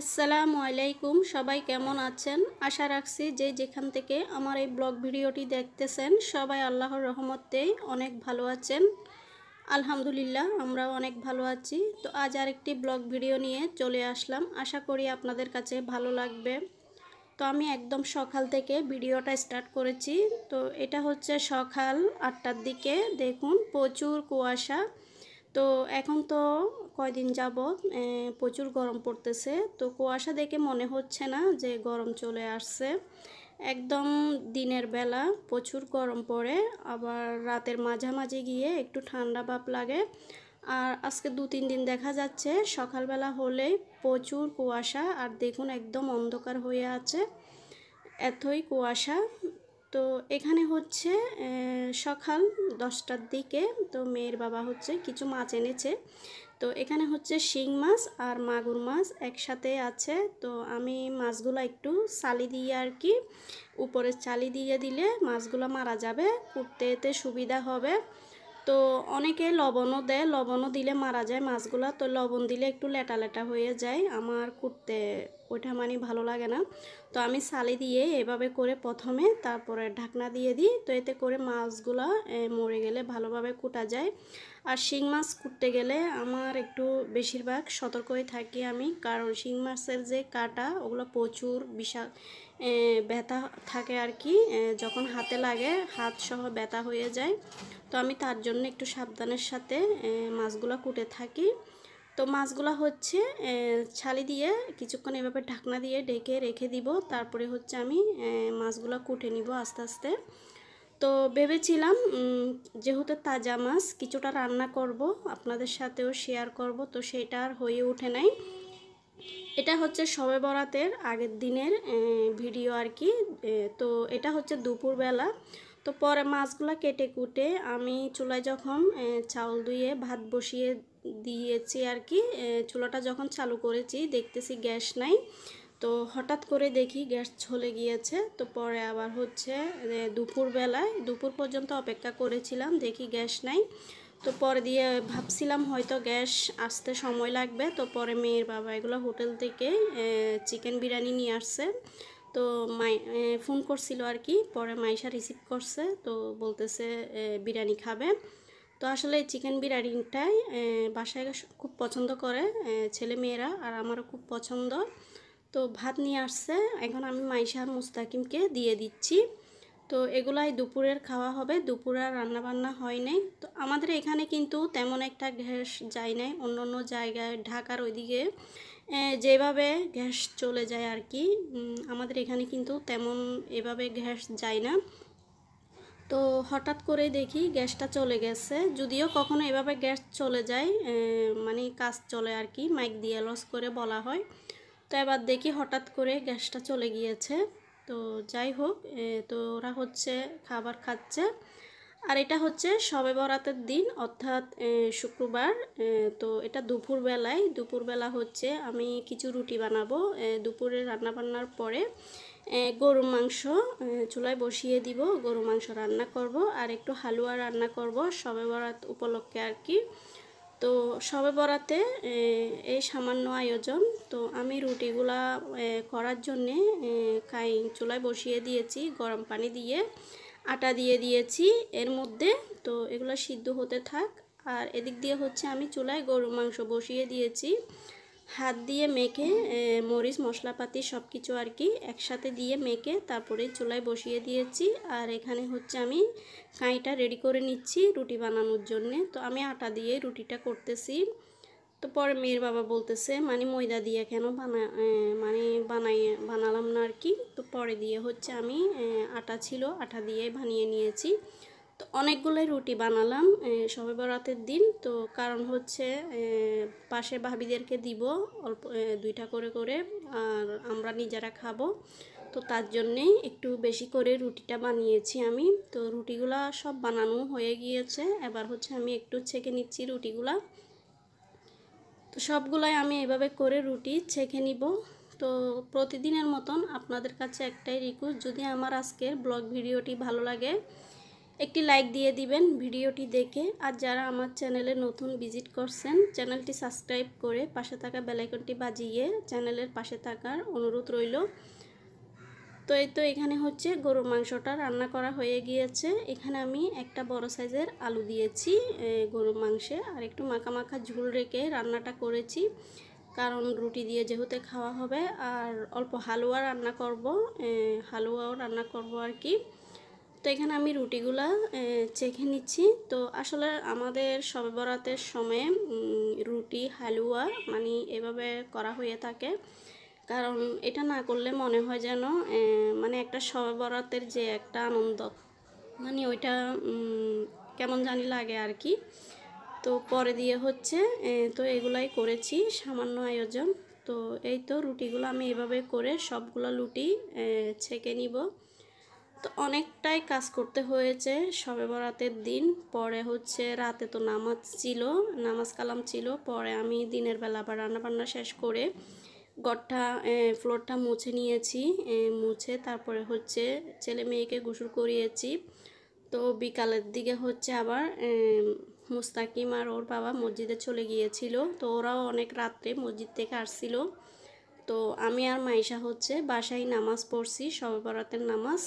আসসালামু আলাইকুম সবাই কেমন আছেন আশা রাখছি যে যেখান থেকে আমার এই ব্লগ ভিডিওটি দেখতেছেন সবাই আল্লাহর রহমতে অনেক ভালো আছেন আলহামদুলিল্লাহ আমরাও অনেক ভালো আছি তো আজ আরেকটি ব্লগ ভিডিও নিয়ে চলে আসলাম আশা করি আপনাদের কাছে ভালো লাগবে তো আমি একদম সকাল থেকে ভিডিওটা স্টার্ট করেছি তো এটা হচ্ছে সকাল আটটার দিকে দেখুন প্রচুর কুয়াশা তো এখন তো কয়দিন যাবৎ প্রচুর গরম পড়তেছে তো কুয়াশা দেখে মনে হচ্ছে না যে গরম চলে আসছে একদম দিনের বেলা প্রচুর গরম পড়ে আবার রাতের মাঝামাঝি গিয়ে একটু ঠান্ডা ভাব লাগে আর আজকে দু তিন দিন দেখা যাচ্ছে সকালবেলা হলেই প্রচুর কুয়াশা আর দেখুন একদম অন্ধকার হয়ে আছে এতই কুয়াশা তো এখানে হচ্ছে সকাল দশটার দিকে তো মেয়ের বাবা হচ্ছে কিছু মাছ এনেছে তো এখানে হচ্ছে শিং মাছ আর মাগুর মাছ একসাথে আছে তো আমি মাছগুলো একটু চালি দিয়ে আর কি উপরে চালি দিয়ে দিলে মাছগুলো মারা যাবে কুটতে এতে সুবিধা হবে তো অনেকে লবণও দেয় লবণও দিলে মারা যায় মাছগুলো তো লবণ দিলে একটু লেটা লেটা হয়ে যায় আমার কুটতে ওইটা মানে ভালো লাগে না তো আমি সালি দিয়ে এভাবে করে প্রথমে তারপরে ঢাকনা দিয়ে দিই তো এতে করে মাছগুলো মরে গেলে ভালোভাবে কুটা যায় আর শিং মাছ কুটতে গেলে আমার একটু বেশিরভাগ সতর্ক হয়ে থাকি আমি কারণ শিং মাছের যে কাটা ওগুলো প্রচুর বিষা ব্যথা থাকে আর কি যখন হাতে লাগে হাত সহ ব্যথা হয়ে যায় তো আমি তার জন্য একটু সাবধানের সাথে মাছগুলো কুটে থাকি তো মাছগুলো হচ্ছে ছালি দিয়ে কিছুক্ষণ এভাবে ঢাকনা দিয়ে ঢেকে রেখে দিব তারপরে হচ্ছে আমি মাছগুলো কুটে নিব আস্তে আস্তে তো ভেবেছিলাম যেহেতু তাজা মাছ কিছুটা রান্না করব আপনাদের সাথেও শেয়ার করব তো সেটা আর হয়ে ওঠে নাই এটা হচ্ছে সবে বরাতের আগের দিনের ভিডিও আর কি তো এটা হচ্ছে দুপুরবেলা তো পরে মাছগুলো কেটে কুটে আমি চুলায় যখন চাউল ধুয়ে ভাত বসিয়ে দিয়েছি আর কি চুলাটা যখন চালু করেছি দেখতেছি গ্যাস নাই তো হঠাৎ করে দেখি গ্যাস চলে গিয়েছে তো পরে আবার হচ্ছে দুপুরবেলায় দুপুর পর্যন্ত অপেক্ষা করেছিলাম দেখি গ্যাস নাই তো পরে দিয়ে ভাবছিলাম হয়তো গ্যাস আসতে সময় লাগবে তো পরে মেয়ের বাবা এগুলো হোটেল থেকে চিকেন বিরিয়ানি নিয়ে আসছে তো মাই ফোন করছিল আর কি পরে মাইশা রিসিভ করছে তো বলতেছে বিরিয়ানি খাবে তো আসলে চিকেন বিরিয়ানিটাই বাসায় খুব পছন্দ করে ছেলে মেয়েরা আর আমারও খুব পছন্দ তো ভাত নিয়ে আসছে এখন আমি মাইশা মুস্তাকিমকে দিয়ে দিচ্ছি তো এগুলাই দুপুরের খাওয়া হবে দুপুরে রান্নাবান্না হয় নাই তো আমাদের এখানে কিন্তু তেমন একটা গ্যাস যায় নাই অন্য অন্য জায়গায় ঢাকার ওইদিকে যেভাবে গ্যাস চলে যায় আর কি আমাদের এখানে কিন্তু তেমন এভাবে গ্যাস যায় না তো হঠাৎ করে দেখি গ্যাসটা চলে গেছে যদিও কখনো এভাবে গ্যাস চলে যায় মানে কাজ চলে আর কি মাইক দিয়ে লস করে বলা হয় তো এবার দেখি হঠাৎ করে গ্যাসটা চলে গিয়েছে তো যাই হোক তো ওরা হচ্ছে খাবার খাচ্ছে আর এটা হচ্ছে সবে বরাতের দিন অর্থাৎ শুক্রবার তো এটা দুপুরবেলায় দুপুরবেলা হচ্ছে আমি কিছু রুটি বানাবো দুপুরে রান্নাবান্নার পরে গরু মাংস চুলায় বসিয়ে দিব গরু মাংস রান্না করব আর একটু হালুয়া রান্না করব সবে বরাত উপলক্ষে আর কি তো সবে বরাতে এই সামান্য আয়োজন তো আমি রুটিগুলা করার জন্যে কাই চুলায় বসিয়ে দিয়েছি গরম পানি দিয়ে আটা দিয়ে দিয়েছি এর মধ্যে তো এগুলো সিদ্ধ হতে থাক আর এদিক দিয়ে হচ্ছে আমি চুলায় গরু মাংস বসিয়ে দিয়েছি হাত দিয়ে মেখে মরিচ মশলাপাতি সব কিছু আর কি একসাথে দিয়ে মেখে তারপরে চুলায় বসিয়ে দিয়েছি আর এখানে হচ্ছে আমি কাঁইটা রেডি করে নিচ্ছি রুটি বানানোর জন্যে তো আমি আটা দিয়ে রুটিটা করতেছি তো পরে মেয়ের বাবা বলতেছে মানে ময়দা দিয়ে কেন বানা মানে বানাই বানালাম না আর কি তো পরে দিয়ে হচ্ছে আমি আটা ছিল আটা দিয়ে বানিয়ে নিয়েছি তো অনেকগুলোই রুটি বানালাম সবে বরাতের দিন তো কারণ হচ্ছে পাশে ভাবিদেরকে দিব অল্প দুইটা করে করে আর আমরা নিজেরা খাবো তো তার জন্যেই একটু বেশি করে রুটিটা বানিয়েছি আমি তো রুটিগুলা সব বানানো হয়ে গিয়েছে এবার হচ্ছে আমি একটু ছেঁকে নিচ্ছি রুটিগুলা তো সবগুলোই আমি এভাবে করে রুটি ছেঁকে নিব তো প্রতিদিনের মতন আপনাদের কাছে একটাই রিকোয়েস্ট যদি আমার আজকের ব্লগ ভিডিওটি ভালো লাগে একটি লাইক দিয়ে দিবেন ভিডিওটি দেখে আর যারা আমার চ্যানেলে নতুন ভিজিট করছেন চ্যানেলটি সাবস্ক্রাইব করে পাশে থাকা বেলাইকনটি বাজিয়ে চ্যানেলের পাশে থাকার অনুরোধ রইল তো এই তো এখানে হচ্ছে গরুর মাংসটা রান্না করা হয়ে গিয়েছে এখানে আমি একটা বড় সাইজের আলু দিয়েছি গরুর মাংসে আর একটু মাখা মাখা ঝুল রেখে রান্নাটা করেছি কারণ রুটি দিয়ে যেহেতু খাওয়া হবে আর অল্প হালুয়া রান্না করব হালুয়াও রান্না করব আর কি তো এখানে আমি রুটিগুলা চেখে নিচ্ছি তো আসলে আমাদের সবে বরাতের সময়ে রুটি হালুয়া মানে এভাবে করা হয়ে থাকে কারণ এটা না করলে মনে হয় যেন মানে একটা সরবরাতের যে একটা আনন্দ মানে ওইটা কেমন জানি লাগে আর কি তো পরে দিয়ে হচ্ছে তো এগুলাই করেছি সামান্য আয়োজন তো এই তো রুটিগুলো আমি এভাবে করে সবগুলো লুটি ছেঁকে নিব তো অনেকটাই কাজ করতে হয়েছে সবে বরাতের দিন পরে হচ্ছে রাতে তো নামাজ ছিল নামাজ কালাম ছিল পরে আমি দিনের বেলা আবার রান্নাবান্না শেষ করে গড়টা ফ্লোরটা মুছে নিয়েছি মুছে তারপরে হচ্ছে ছেলে মেয়েকে গোসল করিয়েছি তো বিকালের দিকে হচ্ছে আবার মুস্তাকিম আর ওর বাবা মসজিদে চলে গিয়েছিল তো ওরাও অনেক রাত্রে মসজিদ থেকে আসছিল তো আমি আর মাইশা হচ্ছে বাসায় নামাজ পড়ছি সবে বরাতের নামাজ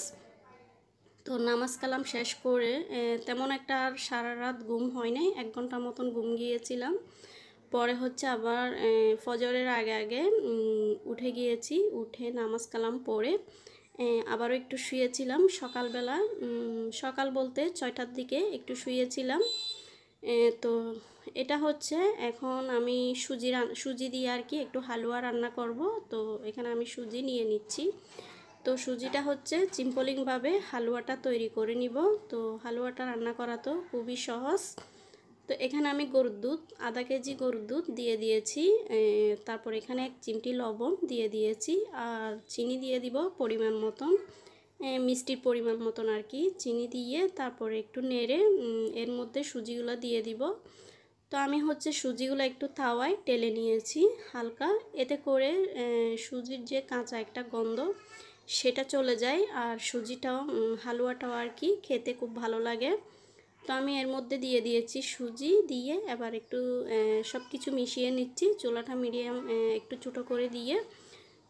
তো নামাজ কালাম শেষ করে তেমন একটা আর সারা রাত ঘুম হয় নাই এক ঘন্টা মতন ঘুম গিয়েছিলাম পরে হচ্ছে আবার ফজরের আগে আগে উঠে গিয়েছি উঠে নামাজ কালাম পড়ে আবারও একটু শুয়েছিলাম সকালবেলা সকাল বলতে ছয়টার দিকে একটু শুয়েছিলাম তো এটা হচ্ছে এখন আমি সুজি সুজি দিয়ে আর কি একটু হালুয়া রান্না করব তো এখানে আমি সুজি নিয়ে নিচ্ছি তো সুজিটা হচ্ছে চিম্পলিংভাবে হালুয়াটা তৈরি করে নিব তো হালুয়াটা রান্না করা তো খুবই সহজ তো এখানে আমি গরুর দুধ আধা কেজি গরুর দুধ দিয়ে দিয়েছি তারপর এখানে এক চিমটি লবণ দিয়ে দিয়েছি আর চিনি দিয়ে দিব পরিমাণ মতন মিষ্টির পরিমাণ মতন আর কি চিনি দিয়ে তারপরে একটু নেড়ে এর মধ্যে সুজিগুলো দিয়ে দিব তো আমি হচ্ছে সুজিগুলো একটু তাওয়ায় টেলে নিয়েছি হালকা এতে করে সুজির যে কাঁচা একটা গন্ধ সেটা চলে যায় আর সুজিটাও হালুয়াটাও আর কি খেতে খুব ভালো লাগে তো আমি এর মধ্যে দিয়ে দিয়েছি সুজি দিয়ে এবার একটু সব কিছু মিশিয়ে নিচ্ছি চোলাটা মিডিয়াম একটু ছোটো করে দিয়ে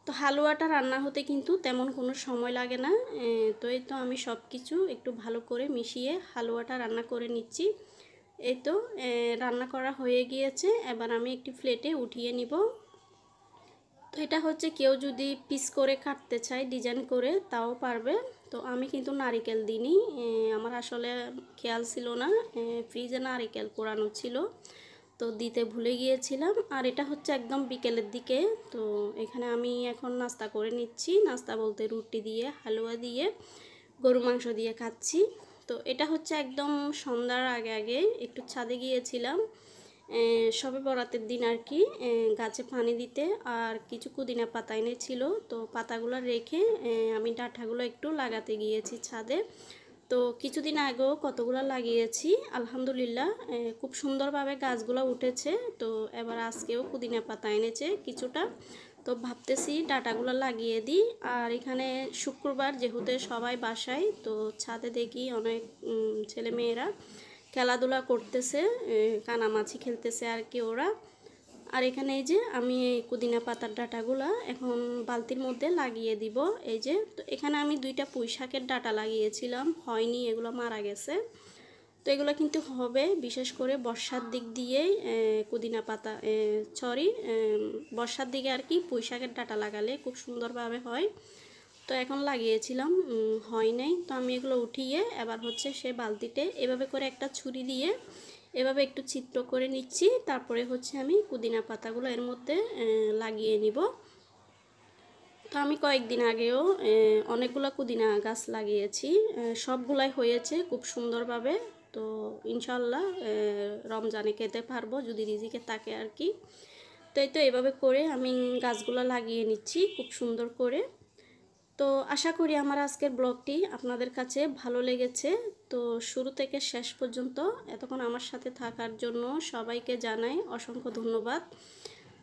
তো হালুয়াটা রান্না হতে কিন্তু তেমন কোনো সময় লাগে না তো এই তো আমি সব কিছু একটু ভালো করে মিশিয়ে হালুয়াটা রান্না করে নিচ্ছি এই তো রান্না করা হয়ে গিয়েছে এবার আমি একটি প্লেটে উঠিয়ে নিব তো এটা হচ্ছে কেউ যদি পিস করে কাটতে চায় ডিজাইন করে তাও পারবে তো আমি কিন্তু নারিকেল দিইনি আমার আসলে খেয়াল ছিল না ফ্রিজে নারিকেল পোড়ানো ছিল তো দিতে ভুলে গিয়েছিলাম আর এটা হচ্ছে একদম বিকেলের দিকে তো এখানে আমি এখন নাস্তা করে নিচ্ছি নাস্তা বলতে রুটি দিয়ে হালুয়া দিয়ে গরু মাংস দিয়ে খাচ্ছি তো এটা হচ্ছে একদম সন্ধ্যার আগে আগে একটু ছাদে গিয়েছিলাম সবে বরাতের দিন আর কি গাছে পানি দিতে আর কিছু কুদিনা পাতা এনেছিল তো পাতাগুলো রেখে আমি ডাঁটাগুলো একটু লাগাতে গিয়েছি ছাদে তো কিছুদিন আগেও কতগুলো লাগিয়েছি আলহামদুলিল্লাহ খুব সুন্দরভাবে গাছগুলো উঠেছে তো এবার আজকেও পুদিনা পাতা এনেছে কিছুটা তো ভাবতেছি ডাটাগুলো লাগিয়ে দিই আর এখানে শুক্রবার যেহেতু সবাই বাসায় তো ছাদে দেখি অনেক ছেলেমেয়েরা মেয়েরা খেলাধুলা করতেছে কানামাছি খেলতেছে আর কি ওরা আর এখানে এই যে আমি এই পুদিনা পাতার ডাটাগুলা এখন বালতির মধ্যে লাগিয়ে দিব এই যে তো এখানে আমি দুইটা পুঁইশাকের ডাটা লাগিয়েছিলাম হয়নি এগুলো মারা গেছে তো এগুলো কিন্তু হবে বিশেষ করে বর্ষার দিক দিয়েই পুদিনা পাতা সরি বর্ষার দিকে আর কি পুঁইশাকের ডাটা লাগালে খুব সুন্দরভাবে হয় তো এখন লাগিয়েছিলাম হয় নাই তো আমি এগুলো উঠিয়ে এবার হচ্ছে সে বালতিতে এভাবে করে একটা ছুরি দিয়ে এভাবে একটু চিত্র করে নিচ্ছি তারপরে হচ্ছে আমি পুদিনা পাতাগুলো এর মধ্যে লাগিয়ে নিব তো আমি কয়েকদিন আগেও অনেকগুলো পুদিনা গাছ লাগিয়েছি সবগুলাই হয়েছে খুব সুন্দরভাবে তো ইনশাল্লাহ রমজানে খেতে পারবো যদি রিজিকে থাকে আর কি তো এই তো এভাবে করে আমি গাছগুলো লাগিয়ে নিচ্ছি খুব সুন্দর করে তো আশা করি আমার আজকের ব্লগটি আপনাদের কাছে ভালো লেগেছে তো শুরু থেকে শেষ পর্যন্ত এতক্ষণ আমার সাথে থাকার জন্য সবাইকে জানাই অসংখ্য ধন্যবাদ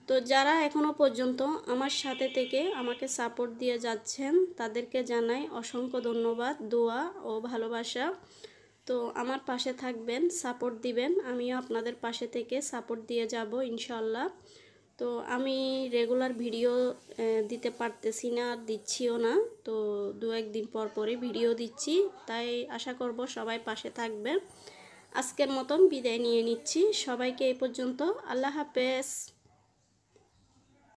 তো যারা এখনও পর্যন্ত আমার সাথে থেকে আমাকে সাপোর্ট দিয়ে যাচ্ছেন তাদেরকে জানাই অসংখ্য ধন্যবাদ দোয়া ও ভালোবাসা তো আমার পাশে থাকবেন সাপোর্ট দিবেন আমিও আপনাদের পাশে থেকে সাপোর্ট দিয়ে যাব ইনশাল্লাহ তো আমি রেগুলার ভিডিও দিতে পারতেছি না আর দিচ্ছিও না তো দু একদিন পর পরে ভিডিও দিচ্ছি তাই আশা করব সবাই পাশে থাকবে আজকের মতন বিদায় নিয়ে নিচ্ছি সবাইকে এই পর্যন্ত আল্লাহ হাফেজ